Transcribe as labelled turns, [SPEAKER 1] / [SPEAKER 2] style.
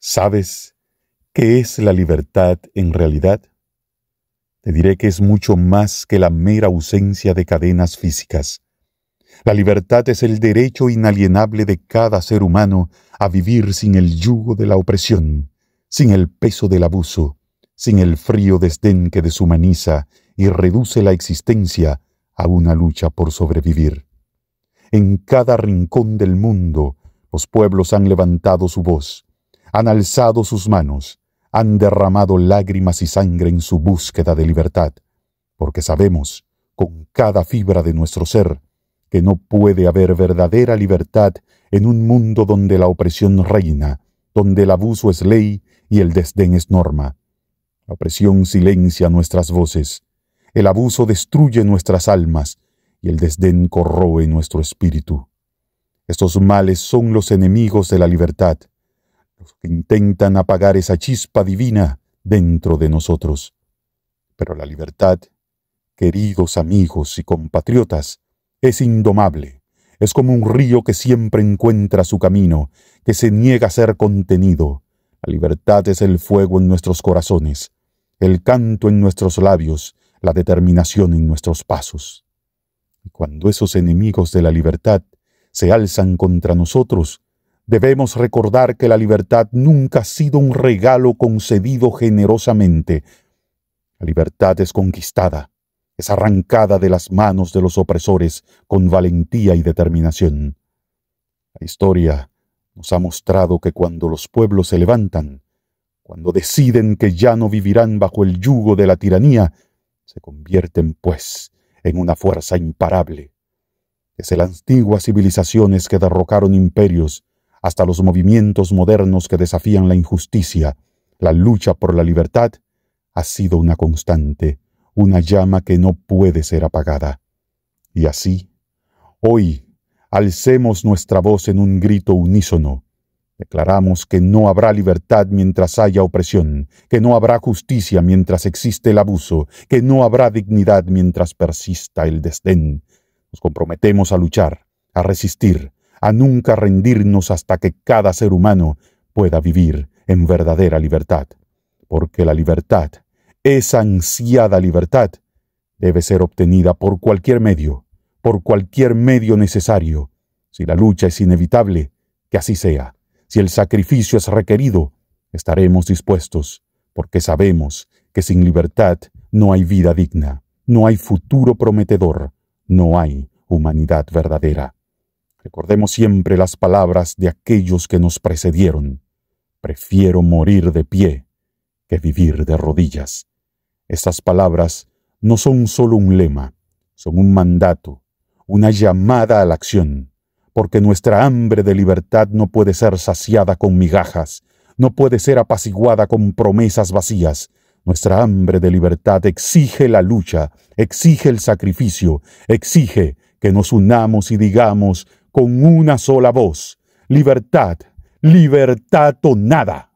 [SPEAKER 1] ¿Sabes qué es la libertad en realidad? Te diré que es mucho más que la mera ausencia de cadenas físicas. La libertad es el derecho inalienable de cada ser humano a vivir sin el yugo de la opresión, sin el peso del abuso, sin el frío desdén que deshumaniza y reduce la existencia a una lucha por sobrevivir. En cada rincón del mundo, los pueblos han levantado su voz, han alzado sus manos, han derramado lágrimas y sangre en su búsqueda de libertad, porque sabemos, con cada fibra de nuestro ser, que no puede haber verdadera libertad en un mundo donde la opresión reina, donde el abuso es ley y el desdén es norma. La opresión silencia nuestras voces, el abuso destruye nuestras almas y el desdén corroe nuestro espíritu. Estos males son los enemigos de la libertad, los que intentan apagar esa chispa divina dentro de nosotros. Pero la libertad, queridos amigos y compatriotas, es indomable, es como un río que siempre encuentra su camino, que se niega a ser contenido. La libertad es el fuego en nuestros corazones, el canto en nuestros labios, la determinación en nuestros pasos. Y cuando esos enemigos de la libertad se alzan contra nosotros, Debemos recordar que la libertad nunca ha sido un regalo concedido generosamente. La libertad es conquistada, es arrancada de las manos de los opresores con valentía y determinación. La historia nos ha mostrado que cuando los pueblos se levantan, cuando deciden que ya no vivirán bajo el yugo de la tiranía, se convierten, pues, en una fuerza imparable. Desde las antiguas civilizaciones que derrocaron imperios, hasta los movimientos modernos que desafían la injusticia, la lucha por la libertad, ha sido una constante, una llama que no puede ser apagada. Y así, hoy, alcemos nuestra voz en un grito unísono. Declaramos que no habrá libertad mientras haya opresión, que no habrá justicia mientras existe el abuso, que no habrá dignidad mientras persista el desdén. Nos comprometemos a luchar, a resistir, a nunca rendirnos hasta que cada ser humano pueda vivir en verdadera libertad, porque la libertad, esa ansiada libertad, debe ser obtenida por cualquier medio, por cualquier medio necesario. Si la lucha es inevitable, que así sea. Si el sacrificio es requerido, estaremos dispuestos, porque sabemos que sin libertad no hay vida digna, no hay futuro prometedor, no hay humanidad verdadera. Recordemos siempre las palabras de aquellos que nos precedieron. Prefiero morir de pie que vivir de rodillas. Estas palabras no son solo un lema, son un mandato, una llamada a la acción, porque nuestra hambre de libertad no puede ser saciada con migajas, no puede ser apaciguada con promesas vacías. Nuestra hambre de libertad exige la lucha, exige el sacrificio, exige que nos unamos y digamos con una sola voz. Libertad, libertad o nada.